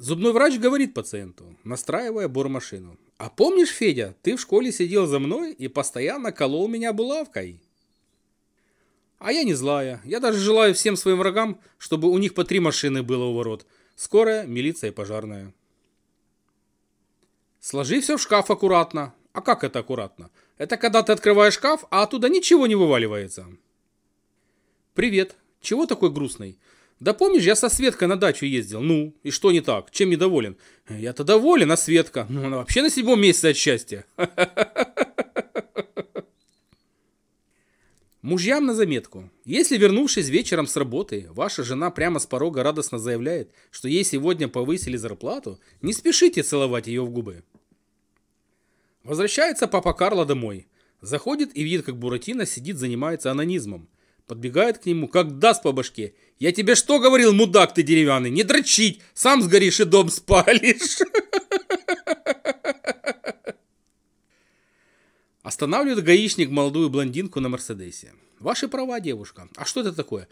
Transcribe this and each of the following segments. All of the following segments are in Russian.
Зубной врач говорит пациенту, настраивая бормашину. «А помнишь, Федя, ты в школе сидел за мной и постоянно колол меня булавкой?» «А я не злая. Я даже желаю всем своим врагам, чтобы у них по три машины было у ворот. Скорая, милиция и пожарная». «Сложи все в шкаф аккуратно». «А как это аккуратно?» «Это когда ты открываешь шкаф, а оттуда ничего не вываливается». «Привет. Чего такой грустный?» Да помнишь, я со Светкой на дачу ездил. Ну, и что не так? Чем недоволен? Я-то доволен, а Светка? Ну, она вообще на седьмом месяце от счастья. Мужьям на заметку. Если, вернувшись вечером с работы, ваша жена прямо с порога радостно заявляет, что ей сегодня повысили зарплату, не спешите целовать ее в губы. Возвращается папа Карло домой. Заходит и видит, как Буратино сидит, занимается анонизмом – Подбегает к нему, как даст по башке. «Я тебе что говорил, мудак ты деревянный? Не дрочить! Сам сгоришь и дом спалишь!» Останавливает гаишник молодую блондинку на Мерседесе. «Ваши права, девушка. А что это такое?»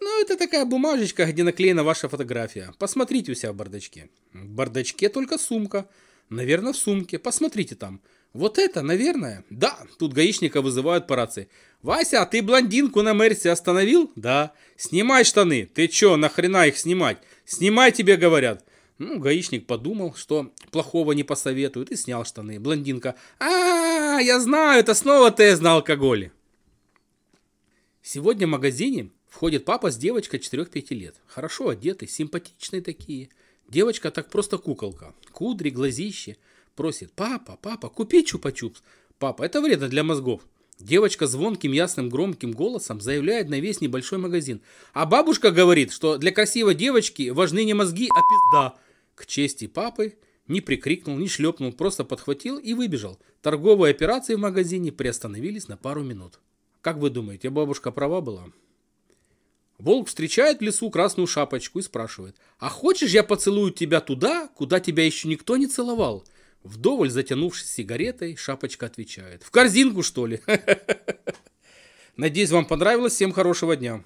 «Ну, это такая бумажечка, где наклеена ваша фотография. Посмотрите у себя в бардачке». «В бардачке только сумка. Наверное, в сумке. Посмотрите там. Вот это, наверное. Да, тут гаишника вызывают по рации. Вася, а ты блондинку на Мерсе остановил? Да. Снимай штаны. Ты чё, нахрена их снимать? Снимай, тебе говорят. Ну, гаишник подумал, что плохого не посоветуют и снял штаны. Блондинка. а, я знаю, это снова тест на алкоголе. Сегодня в магазине входит папа с девочкой 4-5 лет. Хорошо одеты, симпатичные такие. Девочка так просто куколка. Кудри, глазищи. Просит, папа, папа, купи чупа-чупс. Папа, это вредно для мозгов. Девочка звонким, ясным, громким голосом заявляет на весь небольшой магазин. А бабушка говорит, что для красивой девочки важны не мозги, а пизда. К чести папы не прикрикнул, не шлепнул, просто подхватил и выбежал. Торговые операции в магазине приостановились на пару минут. Как вы думаете, бабушка права была? Волк встречает в лесу красную шапочку и спрашивает, «А хочешь, я поцелую тебя туда, куда тебя еще никто не целовал?» Вдоволь затянувшись сигаретой, Шапочка отвечает. «В корзинку, что ли?» Надеюсь, вам понравилось. Всем хорошего дня.